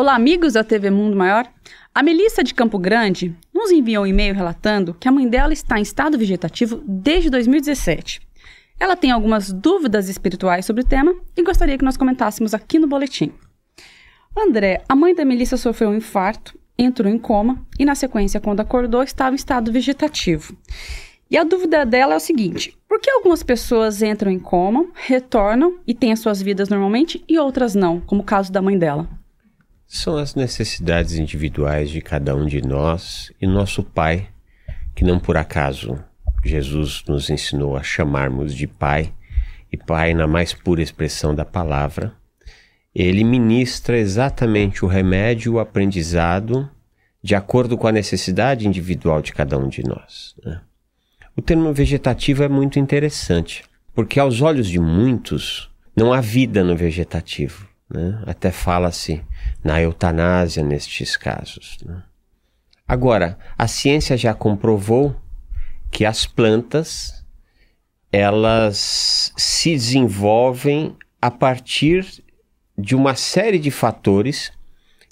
Olá, amigos da TV Mundo Maior. A Melissa de Campo Grande nos enviou um e-mail relatando que a mãe dela está em estado vegetativo desde 2017. Ela tem algumas dúvidas espirituais sobre o tema e gostaria que nós comentássemos aqui no boletim. André, a mãe da Melissa sofreu um infarto, entrou em coma e, na sequência, quando acordou, estava em estado vegetativo. E a dúvida dela é o seguinte: por que algumas pessoas entram em coma, retornam e têm as suas vidas normalmente e outras não, como o caso da mãe dela? são as necessidades individuais de cada um de nós e nosso Pai, que não por acaso Jesus nos ensinou a chamarmos de Pai, e Pai, na mais pura expressão da palavra, ele ministra exatamente o remédio, o aprendizado, de acordo com a necessidade individual de cada um de nós. Né? O termo vegetativo é muito interessante, porque aos olhos de muitos não há vida no vegetativo. Né? Até fala-se na eutanásia nestes casos. Né? Agora, a ciência já comprovou que as plantas elas se desenvolvem a partir de uma série de fatores,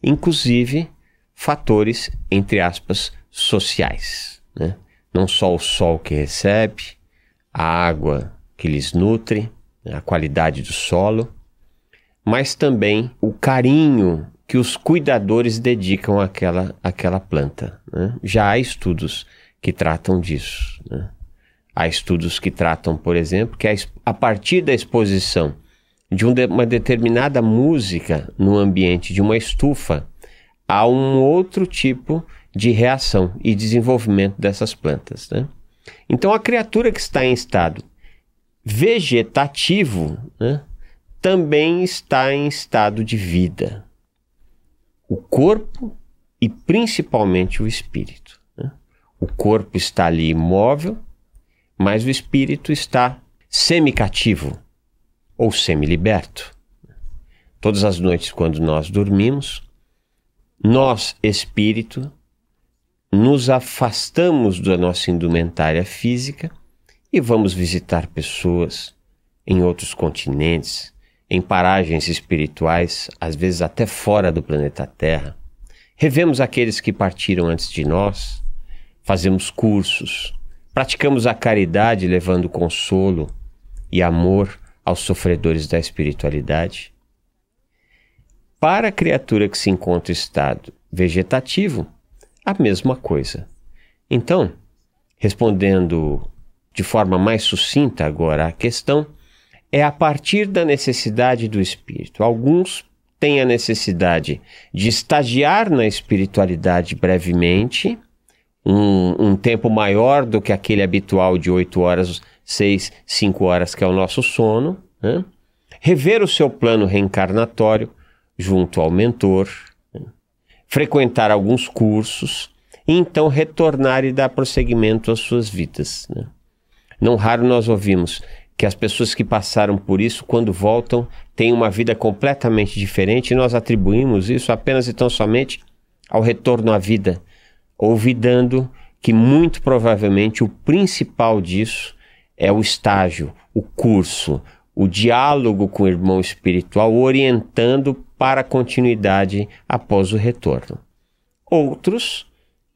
inclusive fatores, entre aspas, sociais. Né? Não só o sol que recebe, a água que lhes nutre, né? a qualidade do solo, mas também o carinho que os cuidadores dedicam àquela, àquela planta. Né? Já há estudos que tratam disso. Né? Há estudos que tratam, por exemplo, que a, a partir da exposição de uma determinada música no ambiente de uma estufa, há um outro tipo de reação e desenvolvimento dessas plantas. Né? Então, a criatura que está em estado vegetativo, né? também está em estado de vida. O corpo e principalmente o espírito. Né? O corpo está ali imóvel, mas o espírito está semicativo ou semiliberto. Todas as noites, quando nós dormimos, nós, espírito, nos afastamos da nossa indumentária física e vamos visitar pessoas em outros continentes, em paragens espirituais, às vezes até fora do planeta Terra. Revemos aqueles que partiram antes de nós, fazemos cursos, praticamos a caridade levando consolo e amor aos sofredores da espiritualidade. Para a criatura que se encontra em estado vegetativo, a mesma coisa. Então, respondendo de forma mais sucinta agora à questão, é a partir da necessidade do espírito. Alguns têm a necessidade de estagiar na espiritualidade brevemente, um, um tempo maior do que aquele habitual de 8 horas, 6, 5 horas, que é o nosso sono. Né? Rever o seu plano reencarnatório junto ao mentor, né? frequentar alguns cursos e então retornar e dar prosseguimento às suas vidas. Né? Não raro nós ouvimos: que as pessoas que passaram por isso, quando voltam, têm uma vida completamente diferente e nós atribuímos isso apenas e tão somente ao retorno à vida, ouvidando que muito provavelmente o principal disso é o estágio, o curso, o diálogo com o irmão espiritual, orientando para a continuidade após o retorno. Outros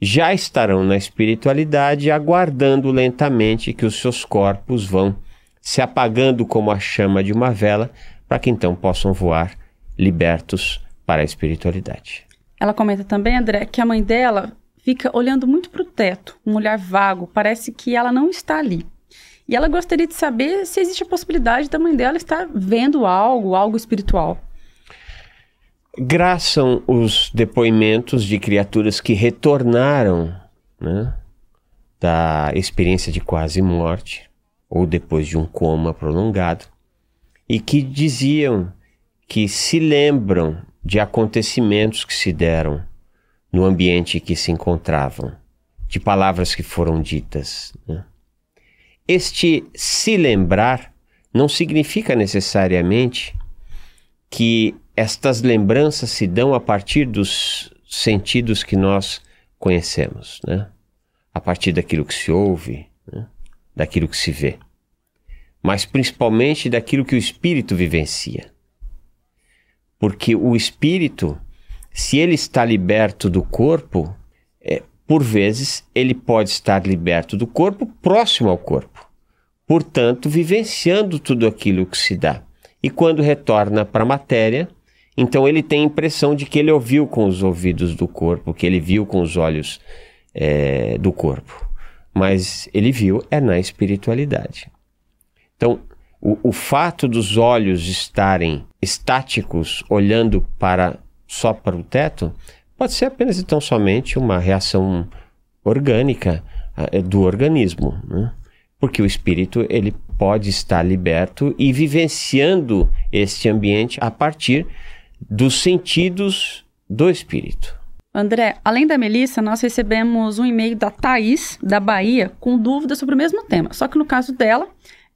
já estarão na espiritualidade, aguardando lentamente que os seus corpos vão se apagando como a chama de uma vela, para que então possam voar libertos para a espiritualidade. Ela comenta também, André, que a mãe dela fica olhando muito para o teto, um olhar vago, parece que ela não está ali. E ela gostaria de saber se existe a possibilidade da mãe dela estar vendo algo, algo espiritual. Graçam os depoimentos de criaturas que retornaram né, da experiência de quase morte ou depois de um coma prolongado, e que diziam que se lembram de acontecimentos que se deram no ambiente em que se encontravam, de palavras que foram ditas. Né? Este se lembrar não significa necessariamente que estas lembranças se dão a partir dos sentidos que nós conhecemos, né? a partir daquilo que se ouve. Né? daquilo que se vê, mas principalmente daquilo que o espírito vivencia. Porque o espírito, se ele está liberto do corpo, é, por vezes ele pode estar liberto do corpo, próximo ao corpo, portanto, vivenciando tudo aquilo que se dá. E quando retorna para a matéria, então ele tem a impressão de que ele ouviu com os ouvidos do corpo, que ele viu com os olhos é, do corpo mas ele viu é na espiritualidade. Então, o, o fato dos olhos estarem estáticos, olhando para só para o teto, pode ser apenas então somente uma reação orgânica ah, é, do organismo, né? porque o espírito ele pode estar liberto e vivenciando este ambiente a partir dos sentidos do espírito. André, além da Melissa, nós recebemos um e-mail da Thaís, da Bahia, com dúvidas sobre o mesmo tema. Só que no caso dela,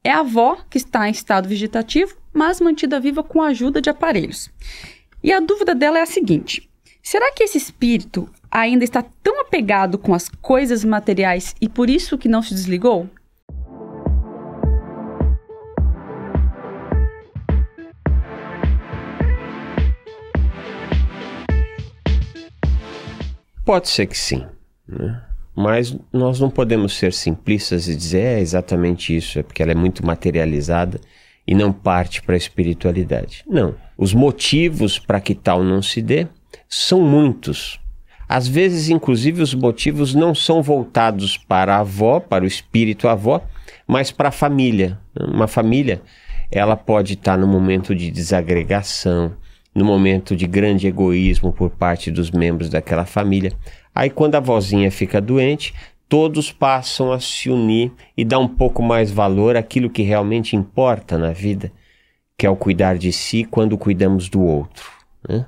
é a avó que está em estado vegetativo, mas mantida viva com a ajuda de aparelhos. E a dúvida dela é a seguinte: será que esse espírito ainda está tão apegado com as coisas materiais e por isso que não se desligou? Pode ser que sim. Né? Mas nós não podemos ser simplistas e dizer é exatamente isso, é porque ela é muito materializada e não parte para a espiritualidade. Não. Os motivos para que tal não se dê são muitos. Às vezes, inclusive, os motivos não são voltados para a avó, para o espírito avó, mas para a família. Uma família, ela pode estar tá no momento de desagregação, no momento de grande egoísmo por parte dos membros daquela família. Aí, quando a vozinha fica doente, todos passam a se unir e dar um pouco mais valor àquilo que realmente importa na vida, que é o cuidar de si quando cuidamos do outro, né?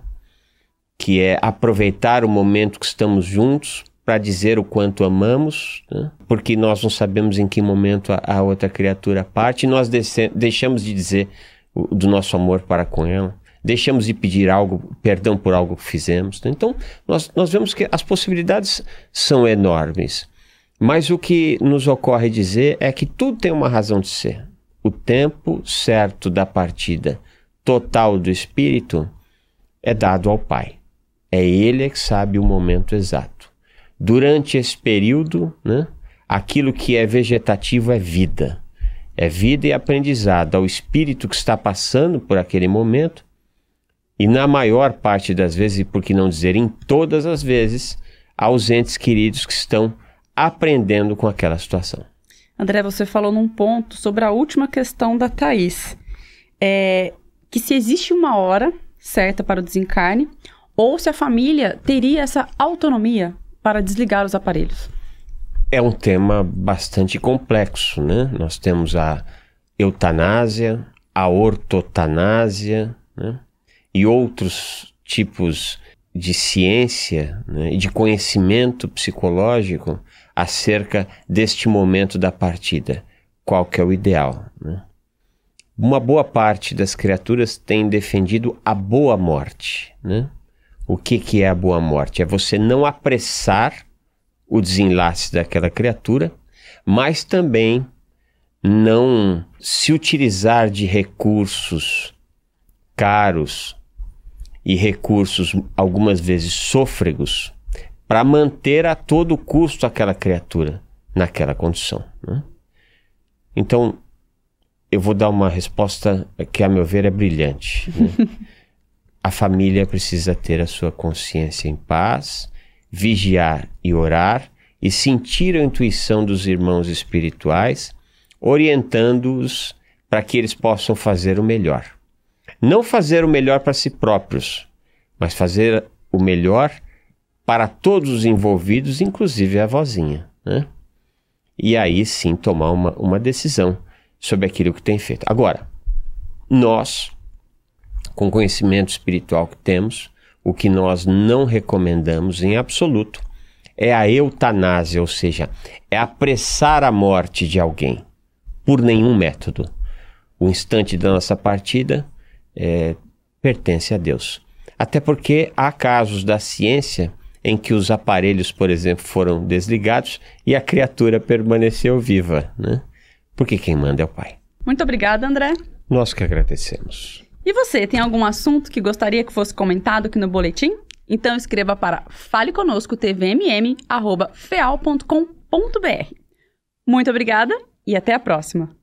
que é aproveitar o momento que estamos juntos para dizer o quanto amamos, né? porque nós não sabemos em que momento a, a outra criatura parte e nós deixamos de dizer o, do nosso amor para com ela deixamos de pedir algo, perdão por algo que fizemos. Né? Então, nós, nós vemos que as possibilidades são enormes. Mas o que nos ocorre dizer é que tudo tem uma razão de ser. O tempo certo da partida total do espírito é dado ao Pai. É Ele é que sabe o momento exato. Durante esse período, né, aquilo que é vegetativo é vida. É vida e aprendizado ao espírito que está passando por aquele momento e na maior parte das vezes, e por que não dizer em todas as vezes, ausentes entes queridos que estão aprendendo com aquela situação. André, você falou num ponto sobre a última questão da Thaís. É, que se existe uma hora certa para o desencarne, ou se a família teria essa autonomia para desligar os aparelhos. É um tema bastante complexo, né? Nós temos a eutanásia, a ortotanásia, né? e outros tipos de ciência né, e de conhecimento psicológico acerca deste momento da partida. Qual que é o ideal? Né? Uma boa parte das criaturas tem defendido a boa morte. Né? O que, que é a boa morte? É você não apressar o desenlace daquela criatura, mas também não se utilizar de recursos caros e recursos, algumas vezes sôfregos, para manter a todo custo aquela criatura naquela condição. Né? Então, eu vou dar uma resposta que, a meu ver, é brilhante. Né? a família precisa ter a sua consciência em paz, vigiar e orar e sentir a intuição dos irmãos espirituais, orientando-os para que eles possam fazer o melhor. Não fazer o melhor para si próprios, mas fazer o melhor para todos os envolvidos, inclusive a vozinha. Né? E aí sim tomar uma, uma decisão sobre aquilo que tem feito. Agora, nós, com o conhecimento espiritual que temos, o que nós não recomendamos em absoluto é a eutanásia, ou seja, é apressar a morte de alguém por nenhum método. O instante da nossa partida é, pertence a Deus. Até porque há casos da ciência em que os aparelhos, por exemplo, foram desligados e a criatura permaneceu viva, né? Porque quem manda é o Pai. Muito obrigada, André. Nós que agradecemos. E você, tem algum assunto que gostaria que fosse comentado aqui no boletim? Então escreva para faleconoscotvmm@feal.com.br. Muito obrigada e até a próxima.